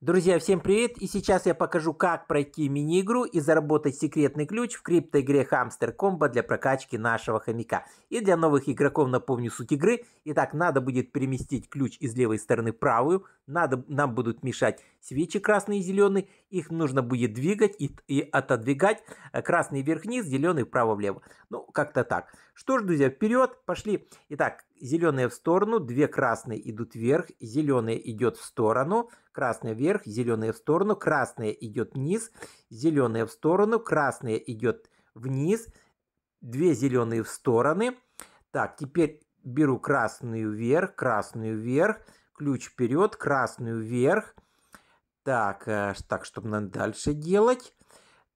Друзья, всем привет! И сейчас я покажу, как пройти мини-игру и заработать секретный ключ в криптоигре Hamster Combo для прокачки нашего хомяка. И для новых игроков напомню суть игры. Итак, надо будет переместить ключ из левой стороны в правую. Надо, нам будут мешать свечи красный и зеленый, их нужно будет двигать и, и отодвигать. Э, красный вверх-вниз, зеленый вправо-влево. Ну, как-то так. Что ж, друзья, вперед, пошли. Итак, зеленые в сторону, две красные идут вверх, зеленая идет в сторону, красная вверх, зеленая в сторону, красная идет вниз, зеленая в сторону, красная идет вниз, две зеленые в стороны. Так, теперь беру красную вверх, красную вверх, ключ вперед, красную вверх – так, э, так, что нам дальше делать?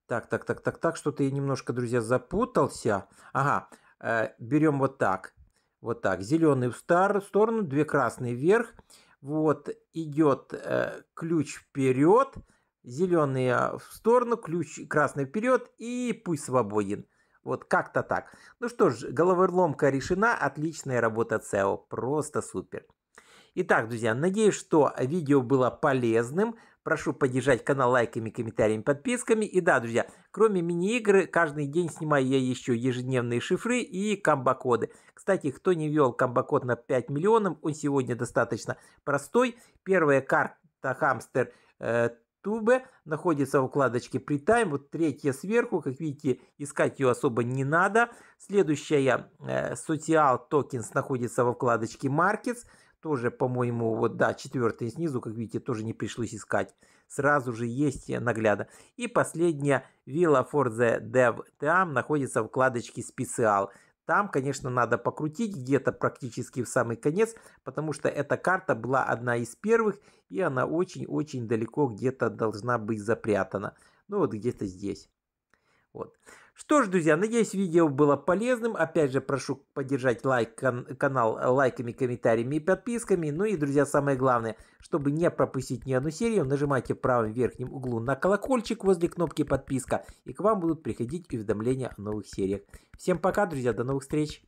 Так, так, так, так, так, что-то я немножко, друзья, запутался. Ага, э, берем вот так. Вот так, зеленый в старую сторону, две красные вверх. Вот, идет э, ключ вперед, зеленый а, в сторону, ключ красный вперед и пусть свободен. Вот как-то так. Ну что ж, головоломка решена, отличная работа ЦЕО, просто супер. Итак, друзья, надеюсь, что видео было полезным. Прошу поддержать канал лайками, комментариями, подписками. И да, друзья, кроме мини-игры, каждый день снимаю я еще ежедневные шифры и комбокоды. Кстати, кто не ввел комбокод на 5 миллионов, он сегодня достаточно простой. Первая карта «Хамстер» э, Тубе находится в укладочке Притайм. Вот третья сверху, как видите, искать ее особо не надо. Следующая э, Social Tokens находится во вкладочке Markets тоже, по-моему, вот да, четвертый снизу, как видите, тоже не пришлось искать. Сразу же есть э, наглядно. И последняя, Villa Forza Dev Там находится в вкладочке «Специал». Там, конечно, надо покрутить где-то практически в самый конец, потому что эта карта была одна из первых, и она очень-очень далеко где-то должна быть запрятана. Ну вот где-то здесь. Вот. Что ж, друзья, надеюсь, видео было полезным. Опять же, прошу поддержать лайк, кан канал э, лайками, комментариями и подписками. Ну и, друзья, самое главное, чтобы не пропустить ни одну серию, нажимайте в правом верхнем углу на колокольчик возле кнопки подписка, и к вам будут приходить уведомления о новых сериях. Всем пока, друзья, до новых встреч!